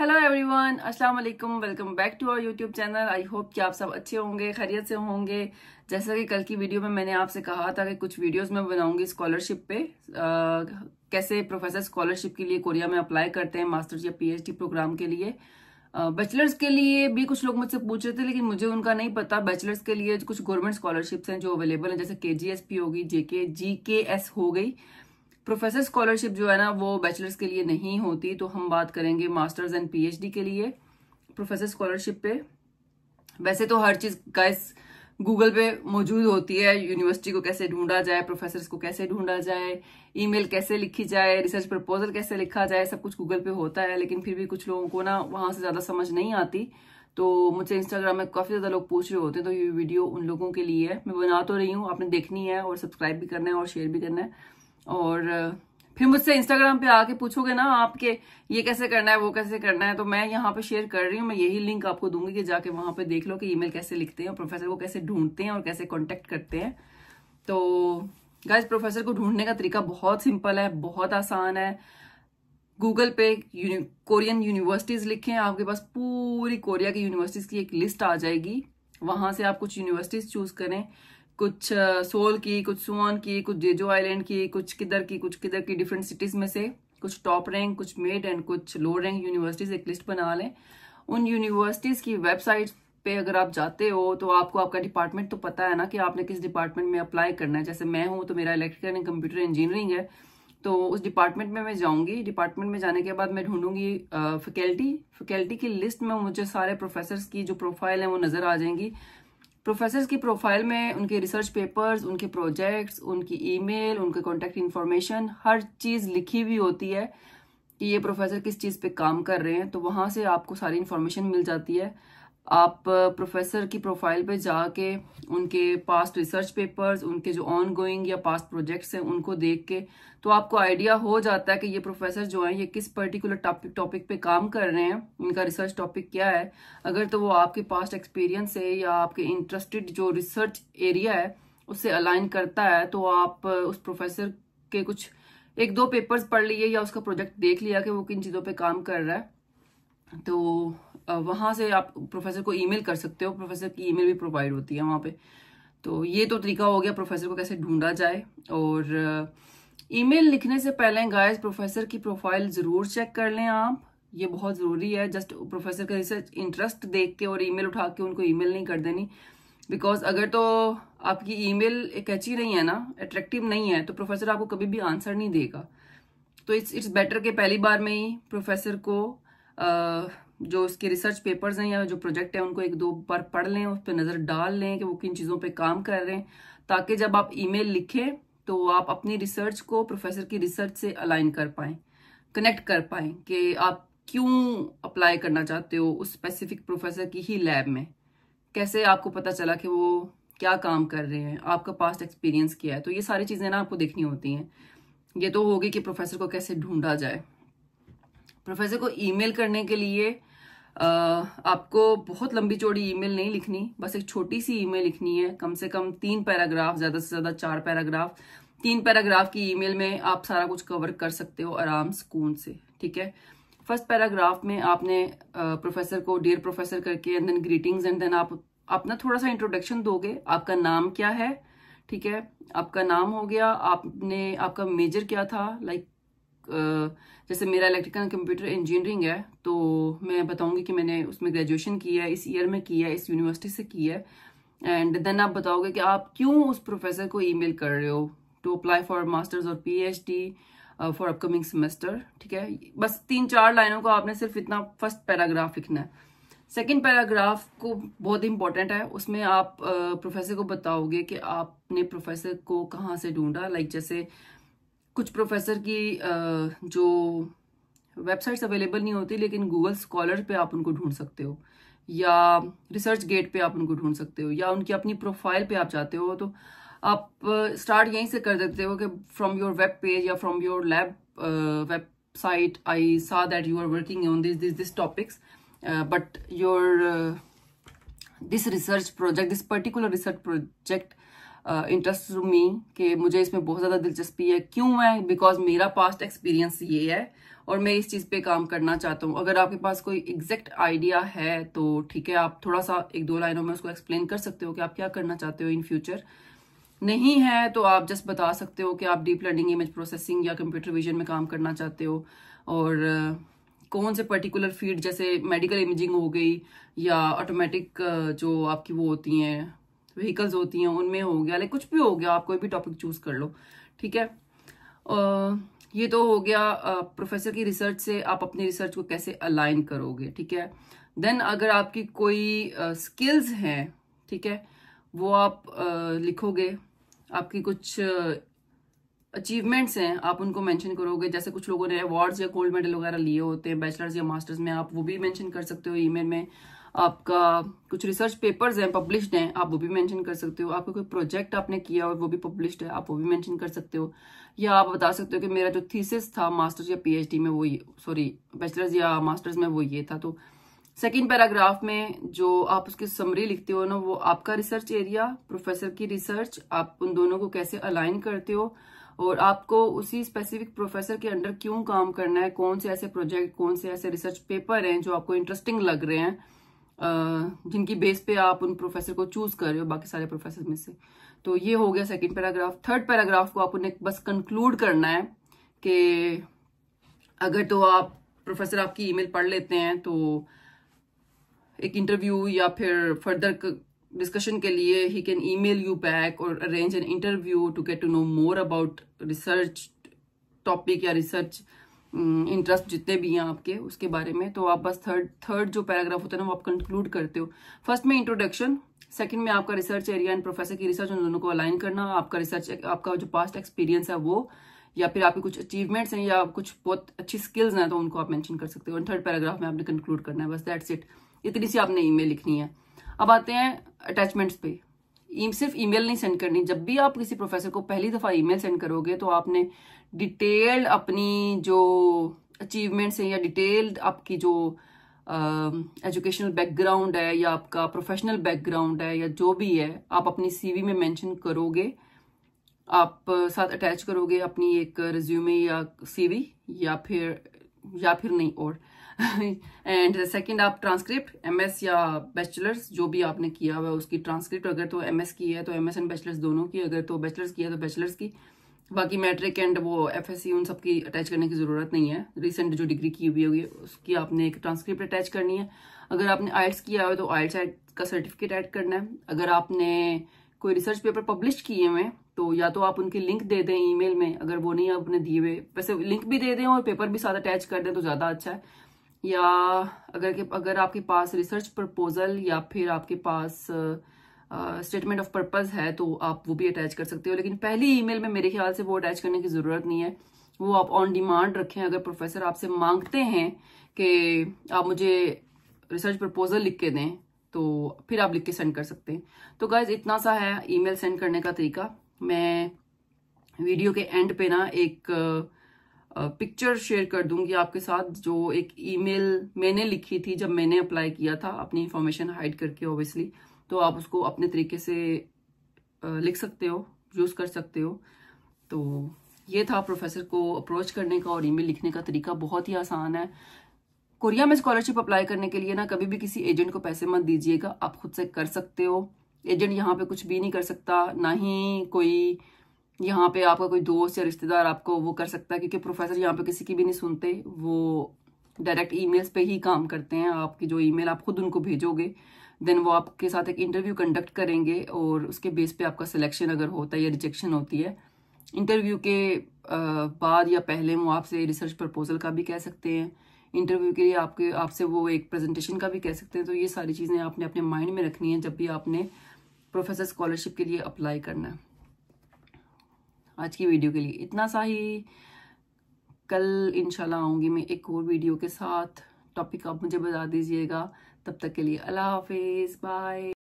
hello everyone अस्सलाम वालेकुम welcome back to our YouTube channel I hope कि आप सब अच्छे होंगे खैरियत से होंगे जैसा कि कल की वीडियो में मैंने आपसे कहा था कि कुछ वीडियोस मैं बनाऊंगी स्कॉलरशिप पे आ, कैसे प्रोफेसर स्कॉलरशिप के लिए कोरिया में अप्लाई करते हैं मास्टर्स या पीएचडी प्रोग्राम के लिए बैचलर्स के लिए भी कुछ लोग मुझसे पूछ रहे थे लेकिन मुझे उनका नहीं पता बैचलर्स के लिए कुछ गवर्नमेंट स्कॉलरशिप्स हैं जो अवेलेबल हैं जैसे के जी एस पी होगी जेके जी के एस हो गई प्रोफेसर स्कॉलरशिप जो है ना वो बैचलर्स के लिए नहीं होती तो हम बात करेंगे मास्टर्स एंड पीएचडी के लिए प्रोफेसर स्कॉलरशिप पे वैसे तो हर चीज गाइस गूगल पे मौजूद होती है यूनिवर्सिटी को कैसे ढूंढा जाए प्रोफेसर को कैसे ढूंढा जाए ईमेल कैसे लिखी जाए रिसर्च प्रपोजल कैसे लिखा जाए सब कुछ गूगल पे होता है लेकिन फिर भी कुछ लोगों को ना वहां से ज्यादा समझ नहीं आती तो मुझे इंस्टाग्राम में काफी ज्यादा लोग पूछ रहे होते हैं तो ये वीडियो उन लोगों के लिए है मैं बना तो रही हूँ आपने देखनी है और सब्सक्राइब भी करना है और शेयर भी करना है और फिर मुझसे इंस्टाग्राम पे आके पूछोगे ना आपके ये कैसे करना है वो कैसे करना है तो मैं यहाँ पे शेयर कर रही हूँ मैं यही लिंक आपको दूंगी कि जाके वहां पे देख लो कि ईमेल कैसे लिखते हैं और प्रोफेसर को कैसे ढूंढते हैं और कैसे कॉन्टेक्ट करते हैं तो गाइज प्रोफेसर को ढूंढने का तरीका बहुत सिंपल है बहुत आसान है गूगल पे यूनि, कोरियन यूनिवर्सिटीज लिखें आपके पास पूरी कोरिया की यूनिवर्सिटीज की एक लिस्ट आ जाएगी वहां से आप कुछ यूनिवर्सिटीज चूज करें कुछ सोल की कुछ सुवन की कुछ जेजो आइलैंड की कुछ किधर की कुछ किधर की डिफरेंट सिटीज में से कुछ टॉप रैंक कुछ मेड एंड कुछ लो रैंक यूनिवर्सिटीज एक लिस्ट बना लें उन यूनिवर्सिटीज की वेबसाइट पे अगर आप जाते हो तो आपको आपका डिपार्टमेंट तो पता है ना कि आपने किस डिपार्टमेंट में अप्लाई करना है जैसे मैं हूँ तो मेरा इलेक्ट्रिकल एंड कंप्यूटर इंजीनियरिंग है तो उस डिपार्टमेंट में मैं जाऊंगी डिपार्टमेंट में जाने के बाद मैं ढूंढूंगी फैकल्टी फैकल्टी की लिस्ट में मुझे सारे प्रोफेसर की जो प्रोफाइल है वो नजर आ जाएंगी प्रोफेसर की प्रोफाइल में उनके रिसर्च पेपर्स उनके प्रोजेक्ट्स उनकी ईमेल उनके कॉन्टैक्ट इन्फॉर्मेशन हर चीज़ लिखी हुई होती है कि ये प्रोफेसर किस चीज़ पे काम कर रहे हैं तो वहां से आपको सारी इन्फॉर्मेशन मिल जाती है आप प्रोफेसर की प्रोफाइल पे जाके उनके पास्ट रिसर्च पेपर्स उनके जो ऑन गोइंग या पास्ट प्रोजेक्ट्स हैं उनको देख के तो आपको आइडिया हो जाता है कि ये प्रोफेसर जो हैं ये किस पर्टिकुलर टॉपिक टॉपिक पे काम कर रहे हैं उनका रिसर्च टॉपिक क्या है अगर तो वो आपके पास्ट एक्सपीरियंस है या आपके इंटरेस्टेड जो रिसर्च एरिया है उससे अलाइन करता है तो आप उस प्रोफेसर के कुछ एक दो पेपर्स पढ़ लिए या उसका प्रोजेक्ट देख लिया कि वो किन चीज़ों पर काम कर रहा है तो वहाँ से आप प्रोफेसर को ईमेल कर सकते हो प्रोफेसर की ईमेल भी प्रोवाइड होती है वहाँ पे तो ये तो तरीका हो गया प्रोफेसर को कैसे ढूंढा जाए और ईमेल लिखने से पहले गाइस प्रोफेसर की प्रोफाइल ज़रूर चेक कर लें आप ये बहुत ज़रूरी है जस्ट प्रोफेसर का रिसर्च इंटरेस्ट देख के और ईमेल उठा के उनको ईमेल नहीं कर देनी बिकॉज अगर तो आपकी ईमेल कैची नहीं है ना अट्रैक्टिव नहीं है तो प्रोफेसर आपको कभी भी आंसर नहीं देगा तो इट्स इट्स बेटर कि पहली बार में ही प्रोफेसर को आ, जो इसके रिसर्च पेपर्स हैं या जो प्रोजेक्ट है उनको एक दो बार पढ़ लें उस पर नज़र डाल लें कि वो किन चीज़ों पे काम कर रहे हैं ताकि जब आप ईमेल लिखें तो आप अपनी रिसर्च को प्रोफेसर की रिसर्च से अलाइन कर पाए कनेक्ट कर पाए कि आप क्यों अप्लाई करना चाहते हो उस स्पेसिफिक प्रोफेसर की ही लैब में कैसे आपको पता चला कि वो क्या काम कर रहे हैं आपका पास्ट एक्सपीरियंस क्या है तो ये सारी चीज़ें ना आपको देखनी होती हैं ये तो होगी कि प्रोफेसर को कैसे ढूंढा जाए प्रोफेसर को ईमेल करने के लिए आपको बहुत लंबी चौड़ी ईमेल नहीं लिखनी बस एक छोटी सी ईमेल लिखनी है कम से कम तीन पैराग्राफ ज़्यादा से ज़्यादा चार पैराग्राफ तीन पैराग्राफ की ईमेल में आप सारा कुछ कवर कर सकते हो आराम सुकून से ठीक है फर्स्ट पैराग्राफ में आपने प्रोफेसर को डियर प्रोफेसर करके and then greetings and then आप अपना थोड़ा सा इंट्रोडक्शन दोगे आपका नाम क्या है ठीक है आपका नाम हो गया आपने आपका मेजर क्या था लाइक like, जैसे मेरा इलेक्ट्रिकल कंप्यूटर इंजीनियरिंग है तो मैं बताऊंगी कि मैंने उसमें ग्रेजुएशन किया है इस ईयर में किया है इस यूनिवर्सिटी से किया है एंड देन आप बताओगे कि आप क्यों उस प्रोफेसर को ईमेल कर रहे हो टू अप्लाई फॉर मास्टर्स और पीएचडी फॉर अपकमिंग सेमेस्टर ठीक है बस तीन चार लाइनों को आपने सिर्फ इतना फर्स्ट पैराग्राफ लिखना है सेकेंड पैराग्राफ को बहुत इंपॉर्टेंट है उसमें आप प्रोफेसर को बताओगे कि आपने प्रोफेसर को कहाँ से ढूंढा लाइक like जैसे कुछ प्रोफेसर की जो वेबसाइट्स अवेलेबल नहीं होती लेकिन गूगल स्कॉलर पे आप उनको ढूंढ सकते हो या रिसर्च गेट पे आप उनको ढूंढ सकते हो या उनकी अपनी प्रोफाइल पे आप जाते हो तो आप स्टार्ट यहीं से कर देते हो कि फ्रॉम योर वेब पेज या from your lab website I saw that you are working on this this this topics but your this research project this particular research project interest to me कि मुझे इसमें बहुत ज़्यादा दिलचस्पी है क्यों है बिकॉज मेरा पास्ट एक्सपीरियंस ये है और मैं इस चीज़ पे काम करना चाहता हूँ अगर आपके पास कोई एग्जैक्ट आइडिया है तो ठीक है आप थोड़ा सा एक दो लाइनों में उसको एक्सप्लेन कर सकते हो कि आप क्या करना चाहते हो इन फ्यूचर नहीं है तो आप जस्ट बता सकते हो कि आप डीप लर्निंग इमेज प्रोसेसिंग या कंप्यूटर विजन में काम करना चाहते हो और कौन से पर्टिकुलर फील्ड जैसे मेडिकल इमेजिंग हो गई या ऑटोमेटिक जो आपकी वो होती हैं व्हीकल्स होती हैं उनमें हो गया लाइक कुछ भी हो गया आप कोई भी टॉपिक चूज कर लो ठीक है आ, ये तो हो गया प्रोफेसर की रिसर्च से आप अपनी रिसर्च को कैसे अलाइन करोगे ठीक है देन अगर आपकी कोई स्किल्स हैं ठीक है वो आप uh, लिखोगे आपकी कुछ अचीवमेंट्स uh, हैं आप उनको मेंशन करोगे जैसे कुछ लोगों ने अवार्ड्स या गोल्ड मेडल वगैरह लिए होते हैं बैचलर्स या मास्टर्स में आप वो भी मेंशन कर सकते हो ईमेल में आपका कुछ रिसर्च पेपर्स हैं पब्लिश्ड हैं आप वो भी मेंशन कर सकते हो आपका कोई प्रोजेक्ट आपने किया और वो भी पब्लिश्ड है आप वो भी मेंशन कर सकते हो या आप बता सकते हो कि मेरा जो थीसिस था मास्टर्स या पीएचडी में वो ये सॉरी बैचलर्स या मास्टर्स में वो ये था तो सेकेंड पैराग्राफ में जो आप उसकी समरी लिखते हो ना वो आपका रिसर्च एरिया प्रोफेसर की रिसर्च आप उन दोनों को कैसे अलाइन करते हो और आपको उसी स्पेसिफिक प्रोफेसर के अंडर क्यों काम करना है कौन से ऐसे प्रोजेक्ट कौन से ऐसे रिसर्च पेपर हैं जो आपको इंटरेस्टिंग लग रहे हैं जिनकी बेस पे आप उन प्रोफेसर को चूज कर रहे हो बाकी सारे प्रोफेसर में से तो ये हो गया सेकंड पैराग्राफ थर्ड पैराग्राफ को आप उन्हें बस कंक्लूड करना है कि अगर तो आप प्रोफेसर आपकी ईमेल पढ़ लेते हैं तो एक इंटरव्यू या फिर फर्दर डिस्कशन के लिए he can email you back और arrange an interview to get to know more about research topic या रिसर्च इंटरेस्ट हम्म, जितने भी हैं आपके उसके बारे में तो आप बस थर्ड थर्ड जो पैराग्राफ होता है ना वो आप कंक्लूड करते हो फर्स्ट में इंट्रोडक्शन सेकंड में आपका रिसर्च एरिया एंड प्रोफेसर की रिसर्च उन दोनों को अलाइन करना आपका रिसर्च आपका जो पास्ट एक्सपीरियंस है वो या फिर आपके कुछ अचीवमेंट्स हैं या कुछ बहुत अच्छी स्किल्स हैं तो उनको आप मैंशन कर सकते हो थर्ड पैराग्राफ में आपने कंक्लूड करना है बस दैट्स इट इतनी सी आपने ई लिखनी है अब आते हैं अटैचमेंट्स पे सिर्फ ईमेल नहीं सेंड करनी जब भी आप किसी प्रोफेसर को पहली दफ़ा ईमेल सेंड करोगे तो आपने डिटेल्ड अपनी जो अचीवमेंट्स हैं या डिटेल्ड आपकी जो एजुकेशनल uh, बैकग्राउंड है या आपका प्रोफेशनल बैकग्राउंड है या जो भी है आप अपनी सीवी में मेंशन करोगे आप साथ अटैच करोगे अपनी एक रिज्यूमे या सीवी या फिर या फिर नहीं और एंड सेकंड आप ट्रांसक्रिप्ट एमएस या बैचलर्स जो भी आपने किया हुआ है उसकी ट्रांसक्रिप्ट अगर तो एमएस की है तो एमएस एंड बैचलर्स दोनों की अगर तो बैचलर्स की है तो बैचलर्स की बाकी मैट्रिक एंड वो एफ उन सब की अटैच करने की ज़रूरत नहीं है रिसेंट जो डिग्री की हुई होगी उसकी आपने एक ट्रांसक्रिप्ट अटैच करनी है अगर आपने आइट्स किया हुआ है तो आइट्स का सर्टिफिकेट ऐड करना है अगर आपने कोई रिसर्च पेपर पब्लिश किए हुए हैं तो या तो आप उनके लिंक दे दें ईमेल में अगर वो नहीं आपने दिए हुए वैसे लिंक भी दे दें और पेपर भी साथ अटैच कर दें तो ज़्यादा अच्छा है या अगर के अगर आपके पास रिसर्च प्रपोजल या फिर आपके पास स्टेटमेंट ऑफ पर्पज है तो आप वो भी अटैच कर सकते हो लेकिन पहली ईमेल में मेरे ख्याल से वो अटैच करने की ज़रूरत नहीं है वो आप ऑन डिमांड रखें अगर प्रोफेसर आपसे मांगते हैं कि आप मुझे रिसर्च प्रपोजल लिख के दें तो फिर आप लिख के सेंड कर सकते हैं तो गाइज इतना सा है ईमेल सेंड करने का तरीका मैं वीडियो के एंड पे ना एक पिक्चर शेयर कर दूंगी आपके साथ जो एक ईमेल मैंने लिखी थी जब मैंने अप्लाई किया था अपनी इन्फॉर्मेशन हाइड करके ऑब्वियसली तो आप उसको अपने तरीके से लिख सकते हो यूज़ कर सकते हो तो ये था प्रोफेसर को अप्रोच करने का और ईमेल लिखने का तरीका बहुत ही आसान है कोरिया में स्कॉलरशिप अप्लाई करने के लिए ना कभी भी किसी एजेंट को पैसे मत दीजिएगा आप खुद से कर सकते हो एजेंट यहाँ पे कुछ भी नहीं कर सकता ना ही कोई यहाँ पे आपका कोई दोस्त या रिश्तेदार आपको वो कर सकता है क्योंकि प्रोफेसर यहाँ पे किसी की भी नहीं सुनते वो डायरेक्ट ईमेल्स पे ही काम करते हैं आपकी जो ईमेल आप खुद उनको भेजोगे देन वो आपके साथ एक इंटरव्यू कंडक्ट करेंगे और उसके बेस पे आपका सिलेक्शन अगर होता है या रिजेक्शन होती है इंटरव्यू के बाद या पहले वो आपसे रिसर्च प्रपोजल का भी कह सकते हैं इंटरव्यू के लिए आपके आपसे वो एक प्रेजेंटेशन का भी कह सकते हैं तो ये सारी चीज़ें आपने अपने माइंड में रखनी है जब भी आपने प्रोफेसर स्कॉलरशिप के लिए अप्लाई करना है आज की वीडियो के लिए इतना सा ही कल इंशाल्लाह आऊँगी मैं एक और वीडियो के साथ टॉपिक आप मुझे बता दीजिएगा तब तक के लिए अल्लाह हाफिज़ बाय